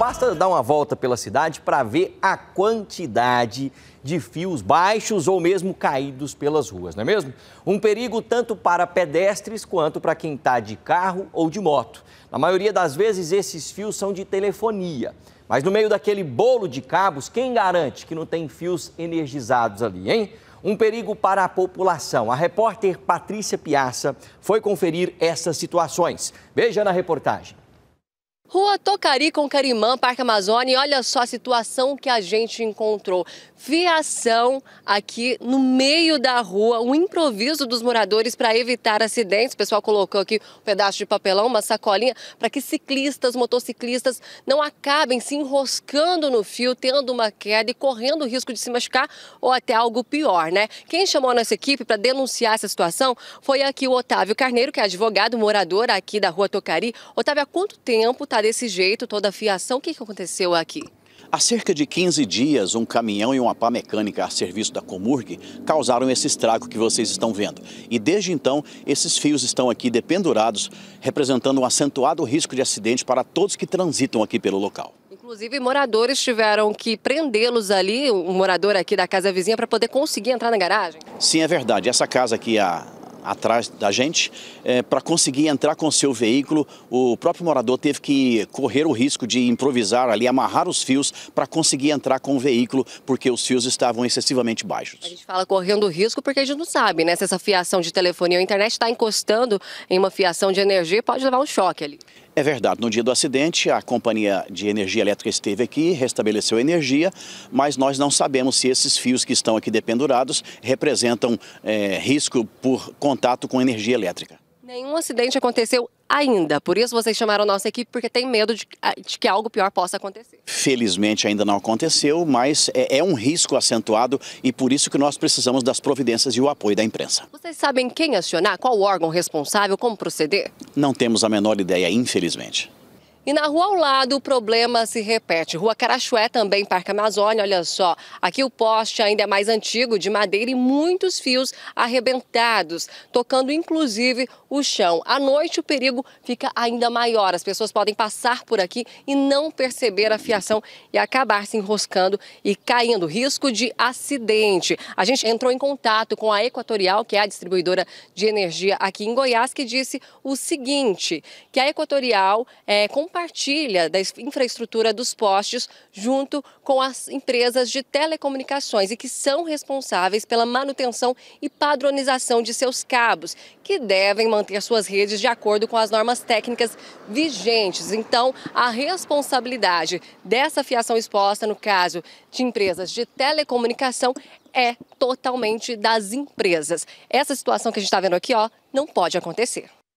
Basta dar uma volta pela cidade para ver a quantidade de fios baixos ou mesmo caídos pelas ruas, não é mesmo? Um perigo tanto para pedestres quanto para quem está de carro ou de moto. Na maioria das vezes, esses fios são de telefonia. Mas no meio daquele bolo de cabos, quem garante que não tem fios energizados ali, hein? um perigo para a população. A repórter Patrícia Piaça foi conferir essas situações. Veja na reportagem. Rua Tocari com Carimã, Parque Amazônia, e olha só a situação que a gente encontrou. Fiação aqui no meio da rua, um improviso dos moradores para evitar acidentes. O pessoal colocou aqui um pedaço de papelão, uma sacolinha, para que ciclistas, motociclistas não acabem se enroscando no fio, tendo uma queda e correndo o risco de se machucar ou até algo pior, né? Quem chamou a nossa equipe para denunciar essa situação foi aqui o Otávio Carneiro, que é advogado, morador aqui da Rua Tocari. Otávio, há quanto tempo está desse jeito, toda a fiação. O que, que aconteceu aqui? Há cerca de 15 dias, um caminhão e uma pá mecânica a serviço da Comurg causaram esse estrago que vocês estão vendo. E desde então, esses fios estão aqui dependurados, representando um acentuado risco de acidente para todos que transitam aqui pelo local. Inclusive, moradores tiveram que prendê-los ali, um morador aqui da casa vizinha, para poder conseguir entrar na garagem? Sim, é verdade. Essa casa aqui, a atrás da gente, é, para conseguir entrar com seu veículo, o próprio morador teve que correr o risco de improvisar ali, amarrar os fios para conseguir entrar com o veículo, porque os fios estavam excessivamente baixos. A gente fala correndo risco porque a gente não sabe, né? Se essa fiação de telefonia ou internet está encostando em uma fiação de energia, pode levar um choque ali. É verdade, no dia do acidente, a companhia de energia elétrica esteve aqui, restabeleceu a energia, mas nós não sabemos se esses fios que estão aqui dependurados representam é, risco por contato com energia elétrica. Nenhum acidente aconteceu ainda. Por isso vocês chamaram nossa equipe, porque tem medo de, ah, de, que algo pior possa acontecer. Felizmente ainda não aconteceu, mas é, é um risco acentuado e por isso que nós precisamos das providências e o apoio da imprensa. Vocês sabem quem acionar? Qual órgão responsável? Como proceder? Não temos a menor ideia, infelizmente. E na rua ao lado o problema se repete. Rua Carachué, também Parque Amazônia, olha só. Aqui o poste ainda é mais antigo, de madeira e muitos fios arrebentados, tocando inclusive o chão. À noite o perigo fica ainda maior. As pessoas podem passar por aqui e não perceber a fiação e acabar se enroscando e caindo. Risco de acidente. A gente entrou em contato com a Equatorial, que é a distribuidora de energia aqui em Goiás, que disse o seguinte, que a Equatorial é, compartilha da infraestrutura dos postes junto com as empresas de telecomunicações e que são responsáveis pela manutenção e padronização de seus cabos, que devem manter suas redes de acordo com as normas técnicas vigentes. Então, a responsabilidade dessa fiação exposta, no caso de empresas de telecomunicação, é totalmente das empresas. Essa situação que a gente está vendo aqui, ó, não pode acontecer.